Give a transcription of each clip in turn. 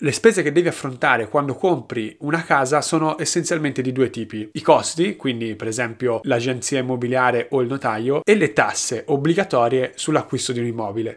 Le spese che devi affrontare quando compri una casa sono essenzialmente di due tipi, i costi, quindi per esempio l'agenzia immobiliare o il notaio, e le tasse obbligatorie sull'acquisto di un immobile.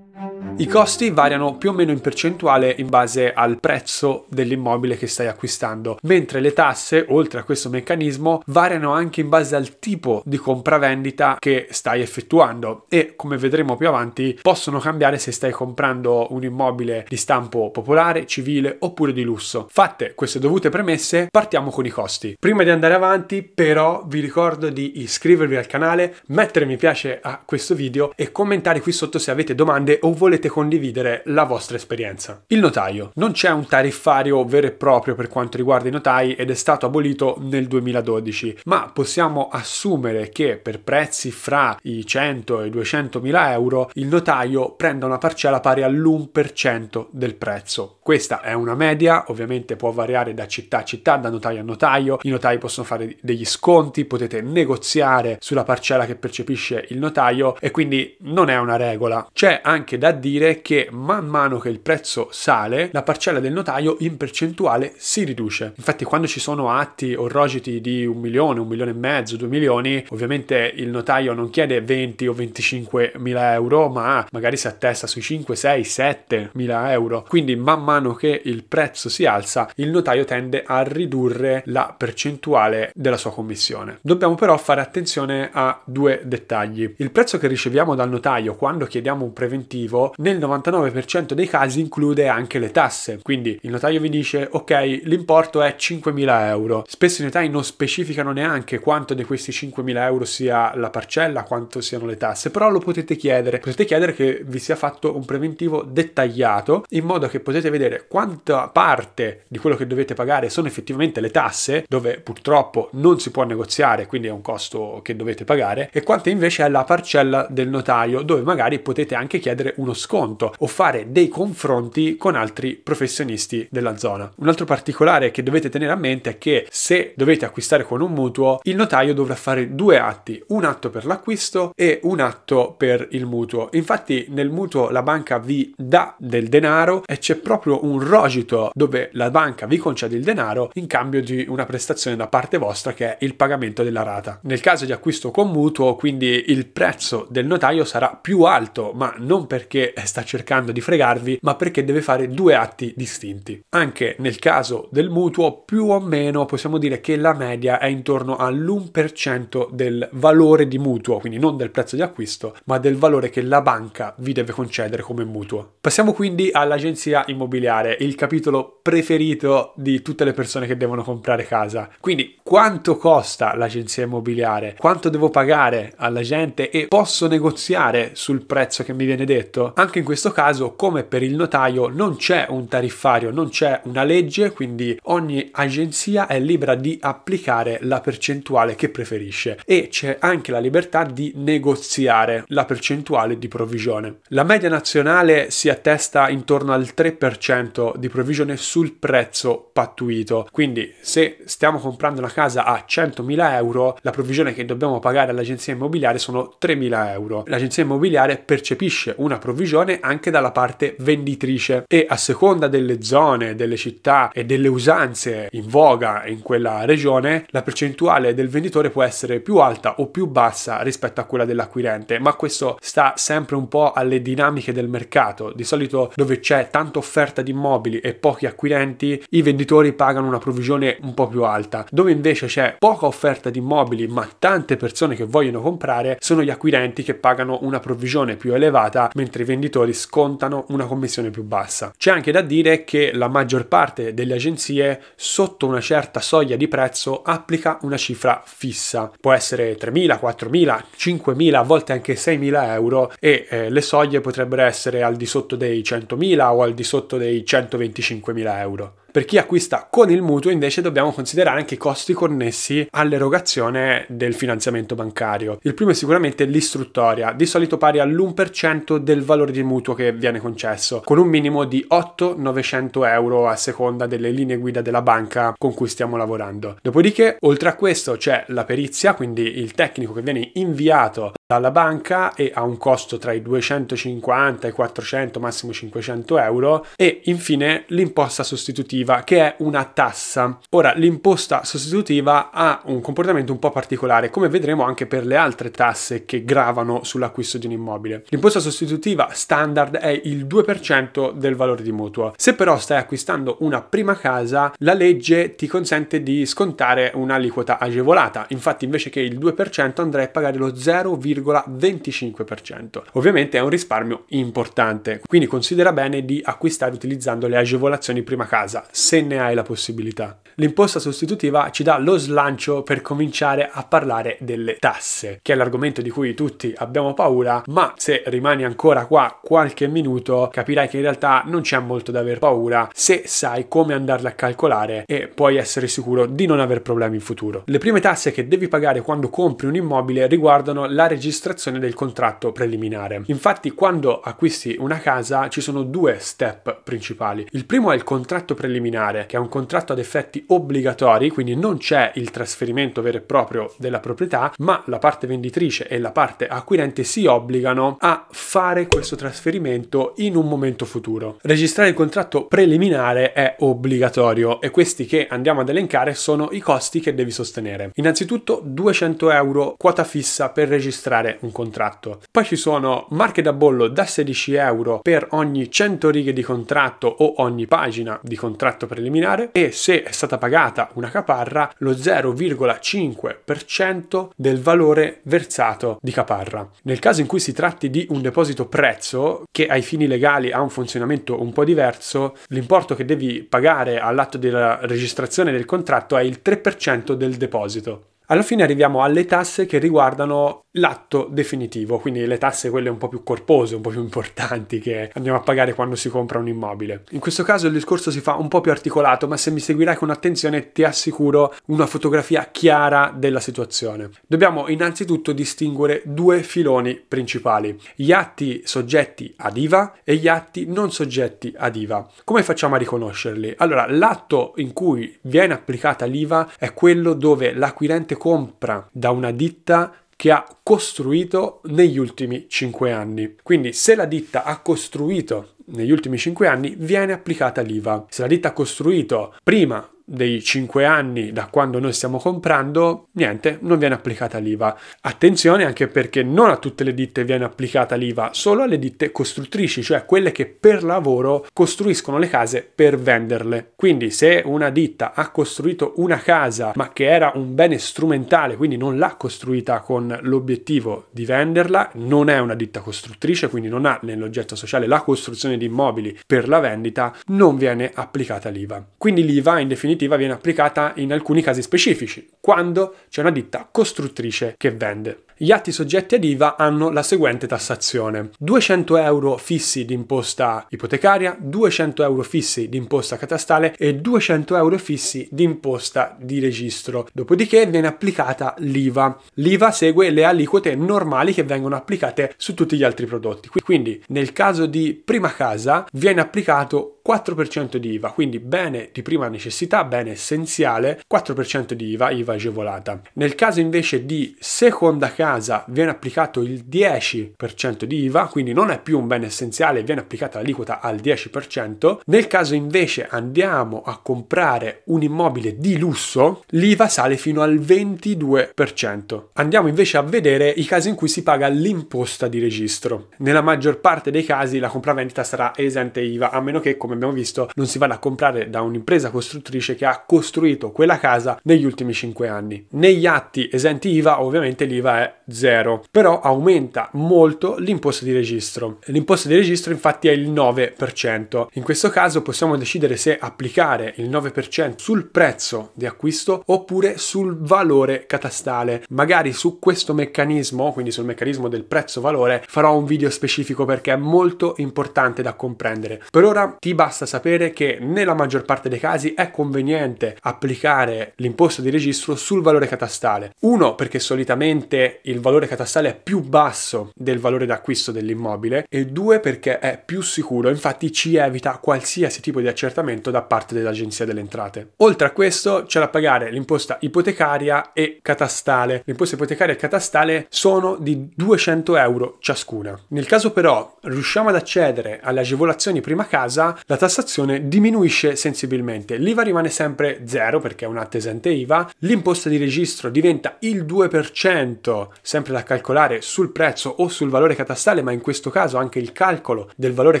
I costi variano più o meno in percentuale in base al prezzo dell'immobile che stai acquistando, mentre le tasse, oltre a questo meccanismo, variano anche in base al tipo di compravendita che stai effettuando e, come vedremo più avanti, possono cambiare se stai comprando un immobile di stampo popolare, civile oppure di lusso. Fatte queste dovute premesse, partiamo con i costi. Prima di andare avanti, però, vi ricordo di iscrivervi al canale, mettere mi piace a questo video e commentare qui sotto se avete domande o volete potete condividere la vostra esperienza. Il notaio. Non c'è un tariffario vero e proprio per quanto riguarda i notai ed è stato abolito nel 2012, ma possiamo assumere che per prezzi fra i 100 e i 200 mila euro il notaio prenda una parcella pari all'1% del prezzo. Questa è una media, ovviamente può variare da città a città, da notaio a notaio, i notai possono fare degli sconti, potete negoziare sulla parcella che percepisce il notaio e quindi non è una regola. C'è anche da dire dire che man mano che il prezzo sale, la parcella del notaio in percentuale si riduce. Infatti quando ci sono atti o rogiti di un milione, un milione e mezzo, due milioni, ovviamente il notaio non chiede 20 o 25 mila euro, ma magari si attesta sui 5, 6, 7 mila euro. Quindi man mano che il prezzo si alza, il notaio tende a ridurre la percentuale della sua commissione. Dobbiamo però fare attenzione a due dettagli. Il prezzo che riceviamo dal notaio quando chiediamo un preventivo nel 99% dei casi include anche le tasse. Quindi il notaio vi dice ok, l'importo è 5.000 euro. Spesso i notai non specificano neanche quanto di questi 5.000 euro sia la parcella, quanto siano le tasse, però lo potete chiedere. Potete chiedere che vi sia fatto un preventivo dettagliato in modo che potete vedere quanta parte di quello che dovete pagare sono effettivamente le tasse, dove purtroppo non si può negoziare, quindi è un costo che dovete pagare, e quanta invece è la parcella del notaio, dove magari potete anche chiedere uno sconto sconto o fare dei confronti con altri professionisti della zona. Un altro particolare che dovete tenere a mente è che se dovete acquistare con un mutuo, il notaio dovrà fare due atti, un atto per l'acquisto e un atto per il mutuo. Infatti nel mutuo la banca vi dà del denaro e c'è proprio un rogito dove la banca vi concede il denaro in cambio di una prestazione da parte vostra che è il pagamento della rata. Nel caso di acquisto con mutuo, quindi il prezzo del notaio sarà più alto, ma non perché sta cercando di fregarvi, ma perché deve fare due atti distinti. Anche nel caso del mutuo, più o meno possiamo dire che la media è intorno all'1% del valore di mutuo, quindi non del prezzo di acquisto, ma del valore che la banca vi deve concedere come mutuo. Passiamo quindi all'agenzia immobiliare, il capitolo preferito di tutte le persone che devono comprare casa. Quindi quanto costa l'agenzia immobiliare? Quanto devo pagare alla gente e posso negoziare sul prezzo che mi viene detto? Anche anche in questo caso, come per il notaio, non c'è un tariffario, non c'è una legge, quindi ogni agenzia è libera di applicare la percentuale che preferisce e c'è anche la libertà di negoziare la percentuale di provvigione. La media nazionale si attesta intorno al 3% di provvigione sul prezzo pattuito, quindi se stiamo comprando una casa a 100.000 euro, la provvigione che dobbiamo pagare all'agenzia immobiliare sono 3.000 euro. L'agenzia immobiliare percepisce una provvigione diffusione anche dalla parte venditrice e a seconda delle zone, delle città e delle usanze in voga in quella regione, la percentuale del venditore può essere più alta o più bassa rispetto a quella dell'acquirente, ma questo sta sempre un po' alle dinamiche del mercato. Di solito dove c'è tanta offerta di immobili e pochi acquirenti, i venditori pagano una provvigione un po' più alta. Dove invece c'è poca offerta di immobili, ma tante persone che vogliono comprare, sono gli acquirenti che pagano una provvigione più elevata, mentre i venditori venditori scontano una commissione più bassa. C'è anche da dire che la maggior parte delle agenzie sotto una certa soglia di prezzo applica una cifra fissa, può essere 3.000, 4.000, 5.000, a volte anche 6.000 euro e eh, le soglie potrebbero essere al di sotto dei 100.000 o al di sotto dei 125.000 euro. Per chi acquista con il mutuo invece dobbiamo considerare anche i costi connessi all'erogazione del finanziamento bancario. Il primo è sicuramente l'istruttoria, di solito pari all'1% del valore di mutuo che viene concesso, con un minimo di 8-900 euro a seconda delle linee guida della banca con cui stiamo lavorando. Dopodiché, oltre a questo, c'è la perizia, quindi il tecnico che viene inviato dalla banca e ha un costo tra i 250 e i 400 massimo 500 euro e infine l'imposta sostitutiva che è una tassa ora l'imposta sostitutiva ha un comportamento un po' particolare come vedremo anche per le altre tasse che gravano sull'acquisto di un immobile l'imposta sostitutiva standard è il 2% del valore di mutuo se però stai acquistando una prima casa la legge ti consente di scontare un'aliquota agevolata infatti invece che il 2% andrai a pagare lo 0,5 0,25%. Ovviamente è un risparmio importante, quindi considera bene di acquistare utilizzando le agevolazioni prima casa, se ne hai la possibilità. L'imposta sostitutiva ci dà lo slancio per cominciare a parlare delle tasse, che è l'argomento di cui tutti abbiamo paura, ma se rimani ancora qua qualche minuto capirai che in realtà non c'è molto da aver paura se sai come andarla a calcolare e puoi essere sicuro di non aver problemi in futuro. Le prime tasse che devi pagare quando compri un immobile riguardano la registrazione registrazione del contratto preliminare. Infatti quando acquisti una casa ci sono due step principali. Il primo è il contratto preliminare, che è un contratto ad effetti obbligatori, quindi non c'è il trasferimento vero e proprio della proprietà, ma la parte venditrice e la parte acquirente si obbligano a fare questo trasferimento in un momento futuro. Registrare il contratto preliminare è obbligatorio e questi che andiamo ad elencare sono i costi che devi sostenere. Innanzitutto 200 euro quota fissa per registrare registrare un contratto. Poi ci sono marche da bollo da 16 euro per ogni 100 righe di contratto o ogni pagina di contratto preliminare e se è stata pagata una caparra lo 0,5% del valore versato di caparra. Nel caso in cui si tratti di un deposito prezzo che ai fini legali ha un funzionamento un po' diverso, l'importo che devi pagare all'atto della registrazione del contratto è il 3% del deposito. Alla fine arriviamo alle tasse che riguardano l'atto definitivo, quindi le tasse quelle un po' più corpose, un po' più importanti che andiamo a pagare quando si compra un immobile. In questo caso il discorso si fa un po' più articolato, ma se mi seguirai con attenzione ti assicuro una fotografia chiara della situazione. Dobbiamo innanzitutto distinguere due filoni principali, gli atti soggetti ad IVA e gli atti non soggetti ad IVA. Come facciamo a riconoscerli? Allora, l'atto in cui viene applicata l'IVA è quello dove l'acquirente compra da una ditta che ha costruito negli ultimi 5 anni. Quindi se la ditta ha costruito negli ultimi 5 anni viene applicata l'IVA. Se la ditta ha costruito prima dei 5 anni da quando noi stiamo comprando, niente, non viene applicata l'IVA. Attenzione anche perché non a tutte le ditte viene applicata l'IVA, solo alle ditte costruttrici, cioè quelle che per lavoro costruiscono le case per venderle. Quindi se una ditta ha costruito una casa ma che era un bene strumentale, quindi non l'ha costruita con l'obiettivo di venderla, non è una ditta costruttrice, quindi non ha nell'oggetto sociale la costruzione di immobili per la vendita, non viene applicata l'IVA. Quindi l'IVA in definitiva punitiva viene applicata in alcuni casi specifici, quando c'è una ditta costruttrice che vende. Gli atti soggetti ad IVA hanno la seguente tassazione. 200 euro fissi di imposta ipotecaria, 200 euro fissi di imposta catastale e 200 euro fissi di imposta di registro. Dopodiché viene applicata l'IVA. L'IVA segue le aliquote normali che vengono applicate su tutti gli altri prodotti. Quindi nel caso di prima casa viene applicato 4% di IVA, quindi bene di prima necessità, bene essenziale, 4% di IVA, IVA agevolata. Nel caso invece di seconda casa viene applicato il 10% di IVA, quindi non è più un bene essenziale, viene applicata l'aliquota al 10%. Nel caso invece andiamo a comprare un immobile di lusso, l'IVA sale fino al 22%. Andiamo invece a vedere i casi in cui si paga l'imposta di registro. Nella maggior parte dei casi la compravendita sarà esente IVA, a meno che come abbiamo visto, non si vanno a comprare da un'impresa costruttrice che ha costruito quella casa negli ultimi 5 anni. Negli atti esenti IVA ovviamente l'IVA è zero, però aumenta molto l'imposta di registro. L'imposta di registro infatti è il 9%. In questo caso possiamo decidere se applicare il 9% sul prezzo di acquisto oppure sul valore catastale. Magari su questo meccanismo, quindi sul meccanismo del prezzo valore, farò un video specifico perché è molto importante da comprendere. Per ora ti basta basta sapere che nella maggior parte dei casi è conveniente applicare l'imposta di registro sul valore catastale. Uno, perché solitamente il valore catastale è più basso del valore d'acquisto dell'immobile e due, perché è più sicuro, infatti ci evita qualsiasi tipo di accertamento da parte dell'Agenzia delle Entrate. Oltre a questo c'è da pagare l'imposta ipotecaria e catastale. L'imposta ipotecaria e catastale sono di 200 euro ciascuna. Nel caso però riusciamo ad accedere alle agevolazioni prima casa, la la tassazione diminuisce sensibilmente. L'IVA rimane sempre zero perché è un attesente IVA, l'imposta di registro diventa il 2%, sempre da calcolare sul prezzo o sul valore catastale, ma in questo caso anche il calcolo del valore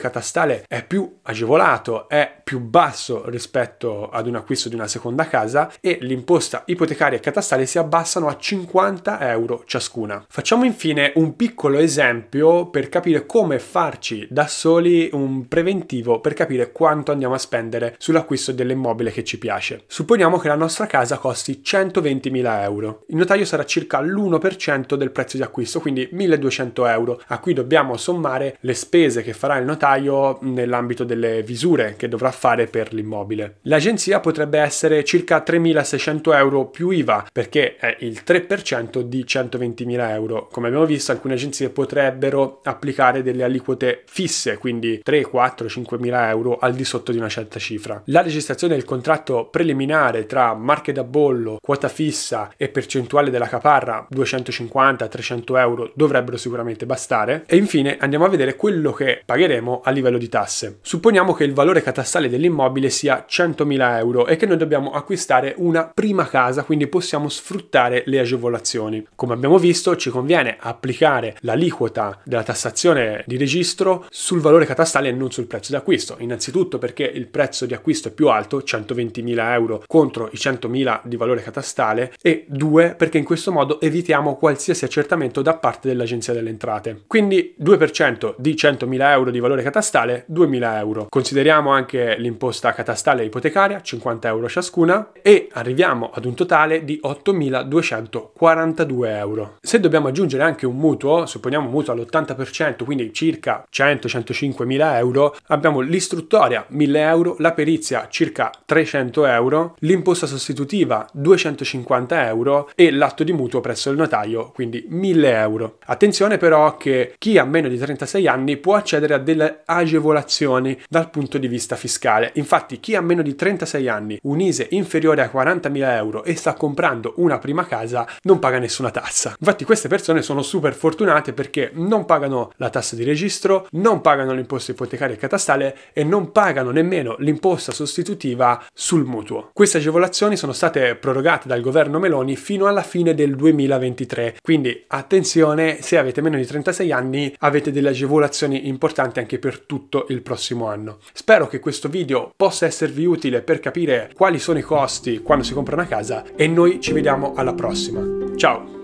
catastale è più agevolato, è più basso rispetto ad un acquisto di una seconda casa e l'imposta ipotecaria e catastale si abbassano a 50 euro ciascuna. Facciamo infine un piccolo esempio per capire come farci da soli un preventivo per capire quanto andiamo a spendere sull'acquisto dell'immobile che ci piace. Supponiamo che la nostra casa costi 120.000 euro. Il notaio sarà circa l'1% del prezzo di acquisto, quindi 1.200 euro, a cui dobbiamo sommare le spese che farà il notaio nell'ambito delle visure che dovrà fare per l'immobile. L'agenzia potrebbe essere circa 3.600 euro più IVA, perché è il 3% di 120.000 euro. Come abbiamo visto, alcune agenzie potrebbero applicare delle aliquote fisse, quindi 3, 4, 5.000 euro euro al di sotto di una certa cifra. La registrazione del contratto preliminare tra marche da bollo, quota fissa e percentuale della caparra, 250-300 euro, dovrebbero sicuramente bastare. E infine andiamo a vedere quello che pagheremo a livello di tasse. Supponiamo che il valore catastale dell'immobile sia 100.000 euro e che noi dobbiamo acquistare una prima casa, quindi possiamo sfruttare le agevolazioni. Come abbiamo visto, ci conviene applicare l'aliquota della tassazione di registro sul valore catastale e non sul prezzo d'acquisto. In innanzitutto perché il prezzo di acquisto è più alto, 120.000 euro contro i 100.000 di valore catastale, e due perché in questo modo evitiamo qualsiasi accertamento da parte dell'Agenzia delle Entrate. Quindi 2% di 100.000 euro di valore catastale, 2.000 euro. Consideriamo anche l'imposta catastale e ipotecaria, 50 euro ciascuna, e arriviamo ad un totale di 8.242 euro. Se dobbiamo aggiungere anche un mutuo, supponiamo un mutuo all'80%, quindi circa 100-105.000 euro, abbiamo l'istruzione l'istruttoria 1000 euro, la perizia circa 300 euro, l'imposta sostitutiva 250 euro e l'atto di mutuo presso il notaio, quindi 1000 euro. Attenzione però che chi ha meno di 36 anni può accedere a delle agevolazioni dal punto di vista fiscale. Infatti chi ha meno di 36 anni, un ISE inferiore a 40.000 euro e sta comprando una prima casa non paga nessuna tassa. Infatti queste persone sono super fortunate perché non pagano la tassa di registro, non pagano l'imposta ipotecaria e catastale e non non pagano nemmeno l'imposta sostitutiva sul mutuo. Queste agevolazioni sono state prorogate dal governo Meloni fino alla fine del 2023, quindi attenzione se avete meno di 36 anni avete delle agevolazioni importanti anche per tutto il prossimo anno. Spero che questo video possa esservi utile per capire quali sono i costi quando si compra una casa e noi ci vediamo alla prossima. Ciao!